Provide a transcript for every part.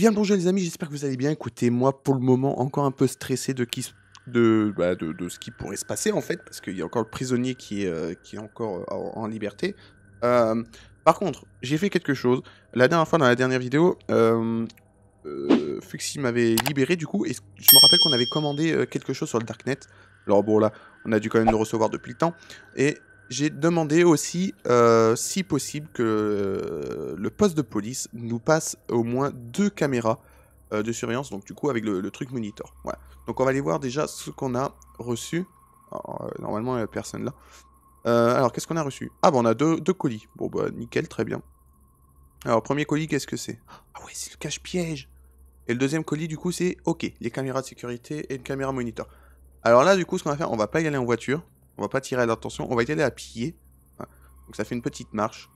bien bonjour les amis, j'espère que vous allez bien. Écoutez, moi pour le moment encore un peu stressé de, qui, bah, de, de, ce qui pourrait se passer en fait, parce qu'il y a encore le prisonnier qui est, euh, qui est encore euh, en, liberté. Euh, par contre, j'ai fait quelque chose. La dernière fois, dans la dernière vidéo, Fuxi m'avait libéré du coup, et je me rappelle qu'on avait commandé quelque chose sur le Darknet. Alors bon là, on a dû quand même le recevoir depuis le temps. Et j'ai demandé aussi, euh, si possible, que euh, le poste de police nous passe au moins deux caméras euh, de surveillance, donc du coup avec le, truc monitor. Voilà. Donc on va aller voir déjà ce qu'on a reçu. normalement, il n'y a personne là. alors, qu'est-ce qu'on a reçu Ah, bah on a deux, deux colis. Bon, bah nickel, très bien. Alors, premier colis, qu'est-ce que c'est Ah ouais, c'est le cache-piège Et le deuxième colis, du coup, c'est OK, les caméras de sécurité et une caméra monitor. Alors là, du coup, ce qu'on va faire, on va pas y aller en voiture. On va pas tirer l'attention. On va y aller à pied. Hein. Donc ça fait une petite marche.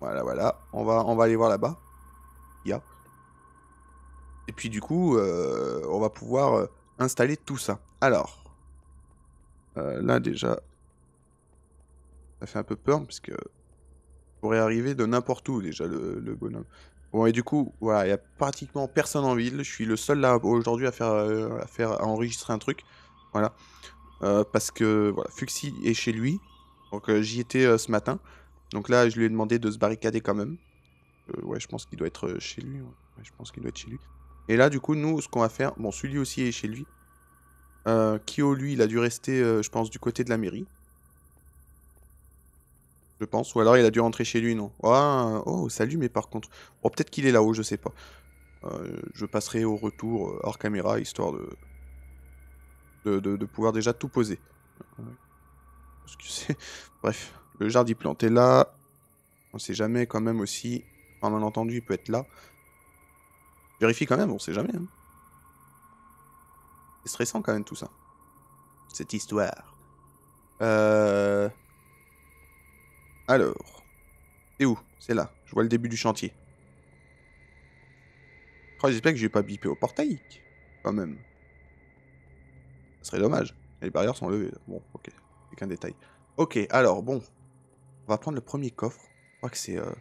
Voilà, voilà. On va, on va aller voir là-bas. Ya. Et puis du coup, euh, on va pouvoir euh, installer tout ça. Alors, euh, là déjà, ça fait un peu peur parce que pourrait arriver de n'importe où déjà le, bonhomme. Bon et du coup, voilà, il y a pratiquement personne en ville. Je suis le seul là aujourd'hui à faire, à faire, à enregistrer un truc. Voilà. Euh, parce que voilà, Fuxi est chez lui. Donc euh, j'y étais euh, ce matin. Donc là, je lui ai demandé de se barricader quand même. ouais, je pense qu'il doit être chez lui. je pense qu'il doit être chez lui. Et là, du coup, nous, ce qu'on va faire, bon, celui aussi est chez lui. Kyo, lui, il a dû rester, je pense, du côté de la mairie. Je pense. Ou alors il a dû rentrer chez lui, non. Oh, oh salut, mais par contre. Bon, peut-être qu'il est là-haut, je sais pas. je passerai au retour hors caméra, histoire de, de, pouvoir déjà tout poser. Bref, le jardin planté là. On sait jamais quand même aussi. En malentendu, il peut être là. Vérifie quand même, on sait jamais. Hein. C'est stressant quand même tout ça. Cette histoire. Euh... Alors. C'est où C'est là. Je vois le début du chantier. j'espère que j'ai pas bipé au portail. Quand même. Ce serait dommage. Les barrières sont levées. Bon, ok. C'est qu'un détail. Ok, alors, bon. On va prendre le premier coffre. Je crois que c'est... Euh,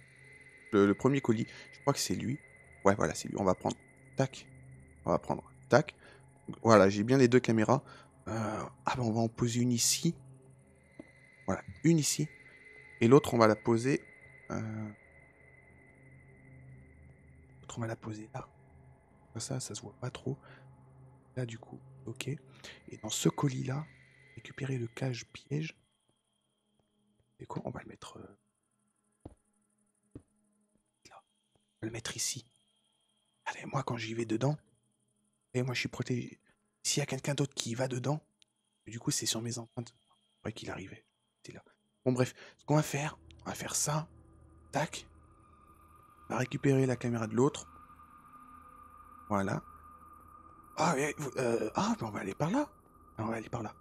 le, premier colis. Je crois que c'est lui. Ouais, voilà, c'est lui. On va prendre... Tac. On va prendre... Tac. Voilà, j'ai bien les deux caméras. Euh, ah, ben, on va en poser une ici. Voilà, une ici. Et l'autre, on va la poser... Euh... L'autre, on va la poser là. Ça, ça se voit pas trop. Là, du coup, ok. Et dans ce colis-là, récupérer le cage piège. Et quoi On va le mettre euh, On va le mettre ici. Allez, moi quand j'y vais dedans, et moi je suis protégé. S'il y a quelqu'un d'autre qui va dedans, du coup c'est sur mes empreintes. Ouais qu'il arrivait. C'est là. Bon bref, ce qu'on va faire, on va faire ça. Tac. On va récupérer la caméra de l'autre. Voilà. Ah, euh, ah ben, on va aller par là. On va aller par là.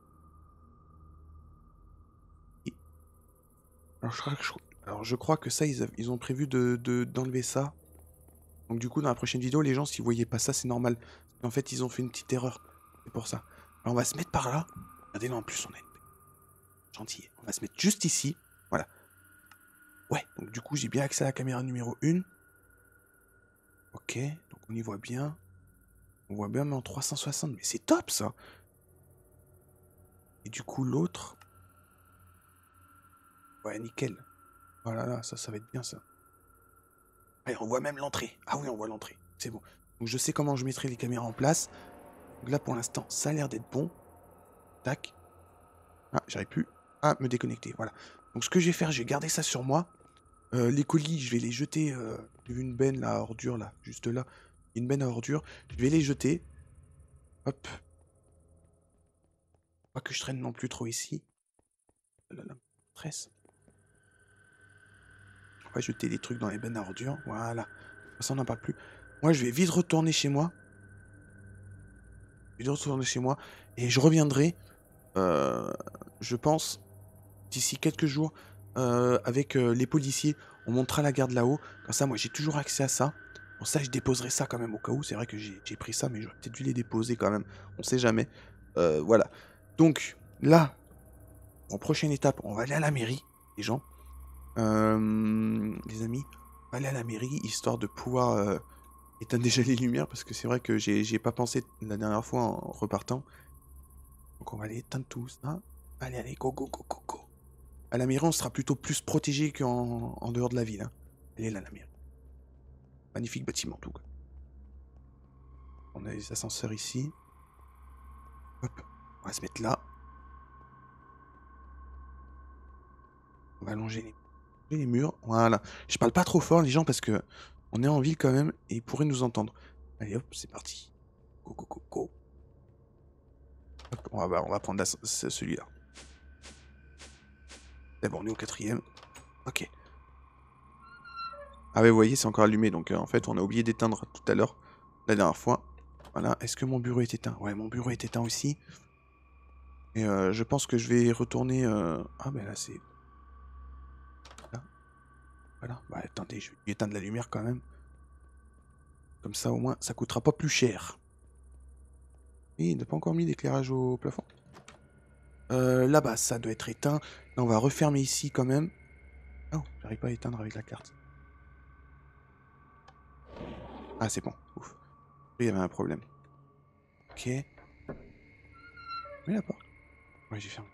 Alors, je crois que ça, ils, ont prévu d'enlever de, d'enlever ça. Donc du coup, dans la prochaine vidéo, les gens, s'ils voyaient pas ça, c'est normal. En fait, ils ont fait une petite erreur. C'est pour ça. Alors, on va se mettre par là. Regardez, là, en plus, on est gentil. On va se mettre juste ici. Voilà. Ouais, donc du coup, j'ai bien accès à la caméra numéro 1. Ok, donc on y voit bien. On voit bien en 360, mais c'est top ça. Et du coup, l'autre. Ouais, nickel. Voilà, oh là, ça, ça va être bien ça. Allez, on voit même l'entrée. Ah oui, on voit l'entrée. C'est bon. Donc je sais comment je mettrai les caméras en place. Donc là, pour l'instant, ça a l'air d'être bon. Tac. Ah, j'arrive plus à ah, me déconnecter. Voilà. Donc ce que je vais faire, j'ai gardé ça sur moi. Euh, les colis, je vais les jeter euh, une benne là, ordure là, juste là une benne à ordures. Je vais les jeter. Hop. Pas que je traîne non plus trop ici. Oh là On va jeter des trucs dans les bennes à ordures. Voilà. Ça, on n'en pas plus. Moi, je vais vite retourner chez moi. Je vais retourner chez moi. Et je reviendrai, euh, je pense, d'ici quelques jours, euh, avec euh, les policiers. On montera la garde là-haut. Comme ça, moi, j'ai toujours accès à ça ça, je déposerai ça quand même au cas où. C'est vrai que j'ai pris ça, mais j'aurais peut-être dû les déposer quand même. On sait jamais. Euh, voilà. Donc, là, en prochaine étape, on va aller à la mairie, les gens. Euh, les amis, on va aller à la mairie, histoire de pouvoir euh, éteindre déjà les lumières, parce que c'est vrai que j'ai pas pensé la dernière fois en repartant. Donc, on va aller éteindre tout ça. Allez, allez, go, go, go, go, go. À la mairie, on sera plutôt plus protégé qu'en dehors de la ville. Hein. Allez, là, la mairie. Magnifique bâtiment, tout. On a les ascenseurs ici. Hop, on va se mettre là. On va allonger les, murs. Voilà. Je parle pas trop fort, les gens, parce que on est en ville quand même et ils pourraient nous entendre. Allez, hop, c'est parti. Go, go, go, go. on, va, on va prendre celui-là. D'abord, on est au quatrième. Ok. Ah ouais, vous voyez, c'est encore allumé. Donc euh, en fait, on a oublié d'éteindre tout à l'heure, la dernière fois. Voilà. Est-ce que mon bureau est éteint Ouais, mon bureau est éteint aussi. Et euh, je pense que je vais retourner... Euh, ah ben là, c'est... Voilà. Bah attendez, je vais éteindre la lumière quand même. Comme ça, au moins, ça coûtera pas plus cher. oui il n'a pas encore mis d'éclairage au plafond. Là-bas, ça doit être éteint. on va refermer ici quand même. non oh, j'arrive pas à éteindre avec la carte. Ah, c'est bon. Ouf. Il y avait un problème. Ok. Mais la porte. Ouais, j'ai fermé.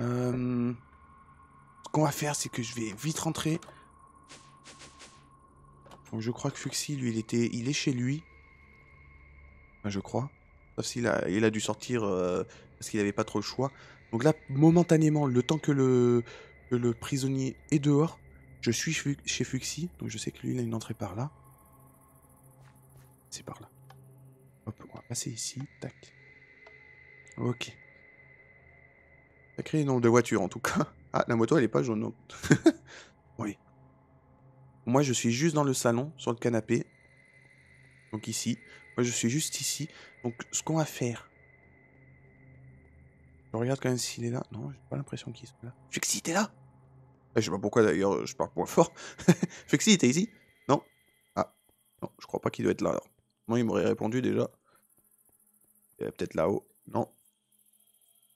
Euh, ce qu'on va faire, c'est que je vais vite rentrer. Donc, je crois que Fuxi, lui, il était... Il est chez lui. je crois. Sauf s'il a... Il a dû sortir euh, parce qu'il n'avait pas trop le choix. Donc là, momentanément, le temps que le, que le prisonnier est dehors, je suis chez Fuxi. Donc je sais que lui, il a une entrée par là. C'est par là. Hop, on va passer ici. Tac. Ok. une nombre de voitures en tout cas. Ah, la moto elle est pas jaune. oui. Moi je suis juste dans le salon, sur le canapé. Donc ici. Moi je suis juste ici. Donc ce qu'on va faire. Je regarde quand même s'il est là. Non, j'ai pas l'impression qu'il soit là. Je t'es là eh, Je sais pas pourquoi d'ailleurs je parle moins fort. s'il t'es ici Non Ah, non, je crois pas qu'il doit être là alors. Moi, il m'aurait répondu déjà. Il est peut-être là-haut. Non.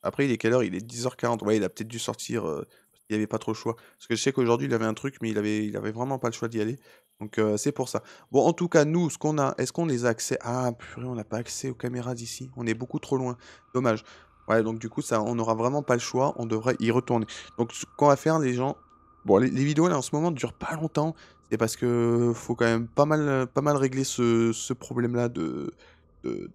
Après, il est quelle heure Il est 10h40. Ouais, il a peut-être dû sortir. Euh, il n'y avait pas trop le choix. Parce que je sais qu'aujourd'hui, il avait un truc, mais il avait, il avait vraiment pas le choix d'y aller. Donc, euh, c'est pour ça. Bon, en tout cas, nous, ce qu'on a, est-ce qu'on les a accès Ah, purée, on n'a pas accès aux caméras d'ici. On est beaucoup trop loin. Dommage. Ouais, donc du coup, ça, on n'aura vraiment pas le choix. On devrait y retourner. Donc, ce qu'on va faire, les gens. Bon, les, vidéos, là, en ce moment, durent pas longtemps c'est parce que faut quand même pas mal, pas mal régler ce, problème-là de, de,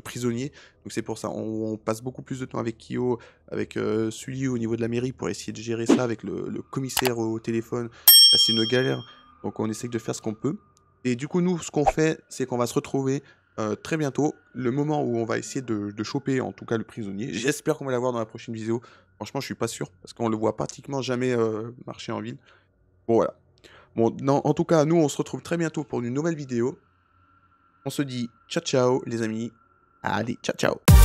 prisonniers. Donc c'est pour ça, on, passe beaucoup plus de temps avec Kyo, avec euh, Sully au niveau de la mairie pour essayer de gérer ça, avec le, commissaire au téléphone. Bah, c'est une galère, donc on essaie de faire ce qu'on peut. Et du coup, nous, ce qu'on fait, c'est qu'on va se retrouver euh, très bientôt, le moment où on va essayer de, choper en tout cas le prisonnier. J'espère qu'on va l'avoir dans la prochaine vidéo. Franchement, je suis pas sûr, parce qu'on le voit pratiquement jamais euh, marcher en ville. Bon, voilà. Bon, en tout cas, nous, on se retrouve très bientôt pour une nouvelle vidéo. On se dit ciao ciao, les amis. Allez, ciao ciao.